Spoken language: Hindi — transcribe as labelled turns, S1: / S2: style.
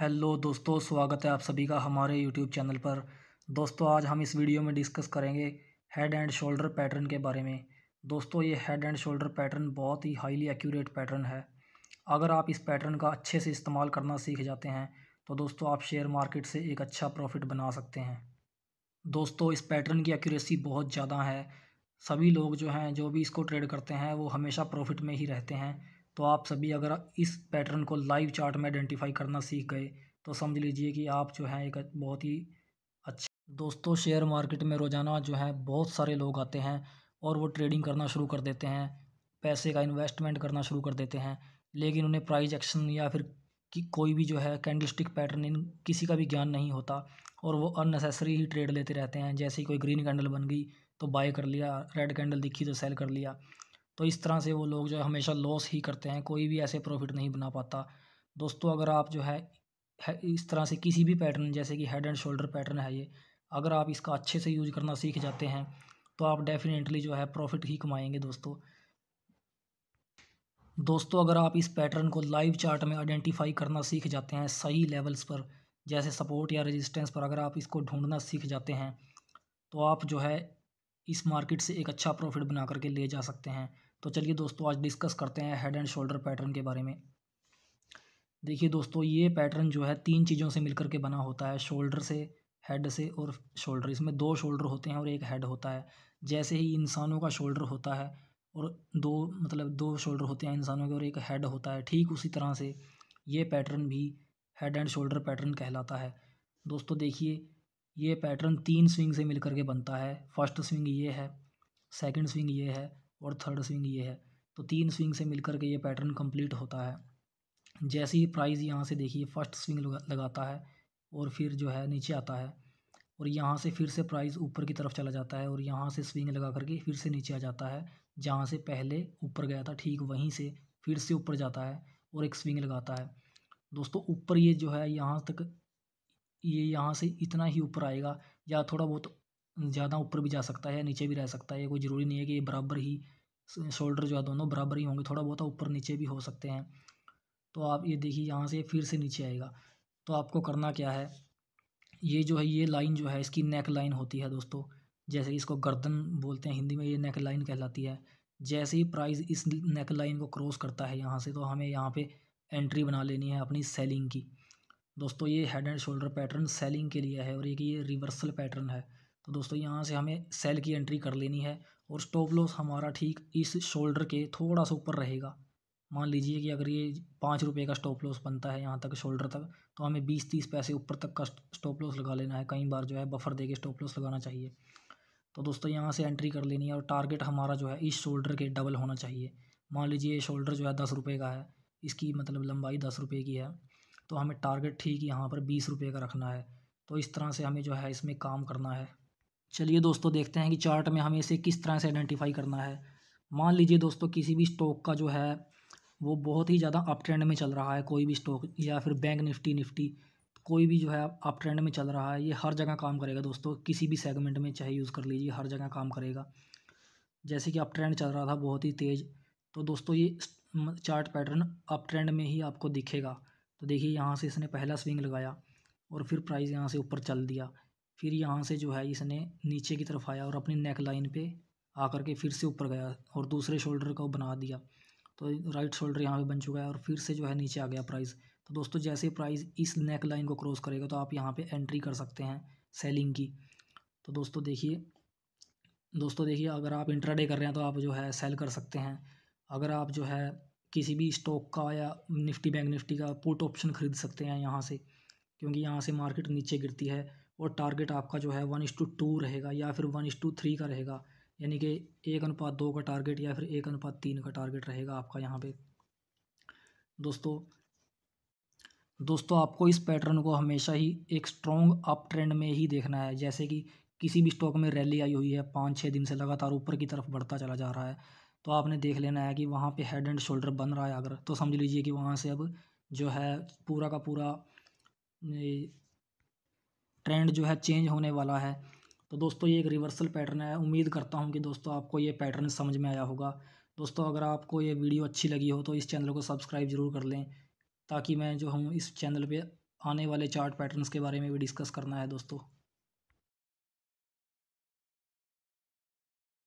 S1: हेलो दोस्तों स्वागत है आप सभी का हमारे यूट्यूब चैनल पर दोस्तों आज हम इस वीडियो में डिस्कस करेंगे हेड एंड शोल्डर पैटर्न के बारे में दोस्तों ये हेड एंड शोल्डर पैटर्न बहुत ही हाईली एक्यूरेट पैटर्न है अगर आप इस पैटर्न का अच्छे से इस्तेमाल करना सीख जाते हैं तो दोस्तों आप शेयर मार्केट से एक अच्छा प्रॉफिट बना सकते हैं दोस्तों इस पैटर्न की एक्यूरेसी बहुत ज़्यादा है सभी लोग जो हैं जो भी इसको ट्रेड करते हैं वो हमेशा प्रॉफिट में ही रहते हैं तो आप सभी अगर इस पैटर्न को लाइव चार्ट में आइडेंटिफाई करना सीख गए तो समझ लीजिए कि आप जो हैं एक बहुत ही अच्छे दोस्तों शेयर मार्केट में रोज़ाना जो है बहुत सारे लोग आते हैं और वो ट्रेडिंग करना शुरू कर देते हैं पैसे का इन्वेस्टमेंट करना शुरू कर देते हैं लेकिन उन्हें प्राइज एक्शन या फिर कि कोई भी जो है कैंडलस्टिक पैटर्न इन किसी का भी ज्ञान नहीं होता और वो अननेसेसरी ही ट्रेड लेते रहते हैं जैसे कोई ग्रीन कैंडल बन गई तो बाय कर लिया रेड कैंडल दिखी तो सेल कर लिया तो इस तरह से वो लोग जो है हमेशा लॉस ही करते हैं कोई भी ऐसे प्रॉफिट नहीं बना पाता दोस्तों अगर आप जो है इस तरह से किसी भी पैटर्न जैसे कि हेड एंड शोल्डर पैटर्न है ये अगर आप इसका अच्छे से यूज करना सीख जाते हैं तो आप डेफिनेटली जो है प्रॉफिट ही कमाएंगे दोस्तों दोस्तों अगर आप इस पैटर्न को लाइव चार्ट में आइडेंटिफाई करना सीख जाते हैं सही लेवल्स पर जैसे सपोर्ट या रेजिस्टेंस पर अगर आप इसको ढूंढना सीख जाते हैं तो आप जो है इस मार्केट से एक अच्छा प्रॉफिट बना करके ले जा सकते हैं तो चलिए दोस्तों आज डिस्कस करते हैं हेड एंड शोल्डर पैटर्न के बारे में देखिए दोस्तों ये पैटर्न जो है तीन चीज़ों से मिलकर के बना होता है शोल्डर से हेड से और शोल्डर इसमें दो शोल्डर होते हैं और एक हेड होता है जैसे ही इंसानों का शोल्डर होता है और दो मतलब दो शोल्डर होते हैं इंसानों के और एक हेड होता है ठीक उसी तरह से ये पैटर्न भी हेड एंड शोल्डर पैटर्न कहलाता है दोस्तों देखिए ये पैटर्न तीन स्विंग से मिलकर के बनता है फर्स्ट स्विंग ये है सेकंड स्विंग ये है और थर्ड स्विंग ये है तो तीन स्विंग से मिलकर के ये पैटर्न कंप्लीट होता है जैसे ही प्राइस यहाँ से देखिए फर्स्ट स्विंग लगाता है और फिर जो है नीचे आता है और यहाँ से फिर से प्राइस ऊपर की तरफ चला जाता है और यहाँ से स्विंग लगा करके फिर से नीचे आ जाता है जहाँ से पहले ऊपर गया था ठीक वहीं से फिर से ऊपर जाता है और एक स्विंग लगाता है दोस्तों ऊपर ये जो है यहाँ तक ये यहाँ से इतना ही ऊपर आएगा या थोड़ा बहुत ज़्यादा ऊपर भी जा सकता है नीचे भी रह सकता है कोई ज़रूरी नहीं है कि ये बराबर ही शोल्डर जो है दोनों बराबर ही होंगे थोड़ा बहुत ऊपर नीचे भी हो सकते हैं तो आप ये देखिए यहाँ से फिर से नीचे आएगा तो आपको करना क्या है ये जो है ये लाइन जो है इसकी नेक लाइन होती है दोस्तों जैसे इसको गर्दन बोलते हैं हिंदी में ये नेक लाइन कहलाती है जैसे ही प्राइस इस नेक लाइन को क्रॉस करता है यहाँ से तो हमें यहाँ पे एंट्री बना लेनी है अपनी सेलिंग की दोस्तों ये head and shoulder pattern selling के लिए है और ये कि ये रिवर्सल पैटर्न है तो दोस्तों यहाँ से हमें सेल की एंट्री कर लेनी है और स्टॉप लॉस हमारा ठीक इस शोल्डर के थोड़ा सा ऊपर रहेगा मान लीजिए कि अगर ये पाँच रुपये का स्टॉप लॉस बनता है यहाँ तक शोल्डर तक तो हमें बीस तीस पैसे ऊपर तक का स्टॉप लॉस लगा लेना है कई बार जो है बफर दे के स्टॉप लॉस लगाना चाहिए तो दोस्तों यहाँ से एंट्री कर लेनी है और टारगेट हमारा जो है इस शोल्डर के डबल होना चाहिए मान लीजिए शोल्डर जो है दस रुपये का है इसकी मतलब लंबाई दस रुपये की है तो हमें टारगेट ठीक यहाँ पर बीस रुपये का रखना है तो इस तरह से हमें जो है इसमें काम करना है चलिए दोस्तों देखते हैं कि चार्ट में हमें इसे किस तरह से आइडेंटिफाई करना है मान लीजिए दोस्तों किसी भी स्टॉक का जो है वो बहुत ही ज़्यादा अप ट्रेंड में चल रहा है कोई भी स्टॉक या फिर बैंक निफ्टी निफ्टी कोई भी जो है अप ट्रेंड में चल रहा है ये हर जगह काम करेगा दोस्तों किसी भी सेगमेंट में चाहे यूज़ कर लीजिए हर जगह काम करेगा जैसे कि अप ट्रेंड चल रहा था बहुत ही तेज़ तो दोस्तों ये चार्ट पैटर्न अप ट्रेंड में ही आपको दिखेगा तो देखिए यहाँ से इसने पहला स्विंग लगाया और फिर प्राइस यहाँ से ऊपर चल दिया फिर यहाँ से जो है इसने नीचे की तरफ आया और अपनी नेक लाइन पे आकर के फिर से ऊपर गया और दूसरे शोल्डर का बना दिया तो राइट शोल्डर यहाँ पे बन चुका है और फिर से जो है नीचे आ गया प्राइस तो दोस्तों जैसे प्राइस इस नेक लाइन को क्रॉस करेगा तो आप यहाँ पे एंट्री कर सकते हैं सेलिंग की तो दोस्तों देखिए दोस्तों देखिए अगर आप इंट्राडे कर रहे हैं तो आप जो है सेल कर सकते हैं अगर आप जो है किसी भी स्टॉक का या निफ्टी बैंक निफ्टी का पुट ऑप्शन खरीद सकते हैं यहाँ से क्योंकि यहाँ से मार्केट नीचे गिरती है और टारगेट आपका जो है वन इस टू टू रहेगा या फिर वन इस टू थ्री का रहेगा यानी कि एक अनुपात दो का टारगेट या फिर एक अनुपात तीन का टारगेट रहेगा आपका यहाँ पे दोस्तों दोस्तों आपको इस पैटर्न को हमेशा ही एक स्ट्रॉन्ग अप ट्रेंड में ही देखना है जैसे कि किसी भी स्टॉक में रैली आई हुई है पाँच छः दिन से लगातार ऊपर की तरफ बढ़ता चला जा रहा है तो आपने देख लेना है कि वहाँ पे हेड एंड शोल्डर बन रहा है अगर तो समझ लीजिए कि वहाँ से अब जो है पूरा का पूरा ट्रेंड जो है चेंज होने वाला है तो दोस्तों ये एक रिवर्सल पैटर्न है उम्मीद करता हूँ कि दोस्तों आपको ये पैटर्न समझ में आया होगा दोस्तों अगर आपको ये वीडियो अच्छी लगी हो तो इस चैनल को सब्सक्राइब ज़रूर कर लें ताकि मैं जो हूँ इस चैनल पे आने वाले चार्ट पैटर्न्स के बारे में भी डिस्कस करना है दोस्तों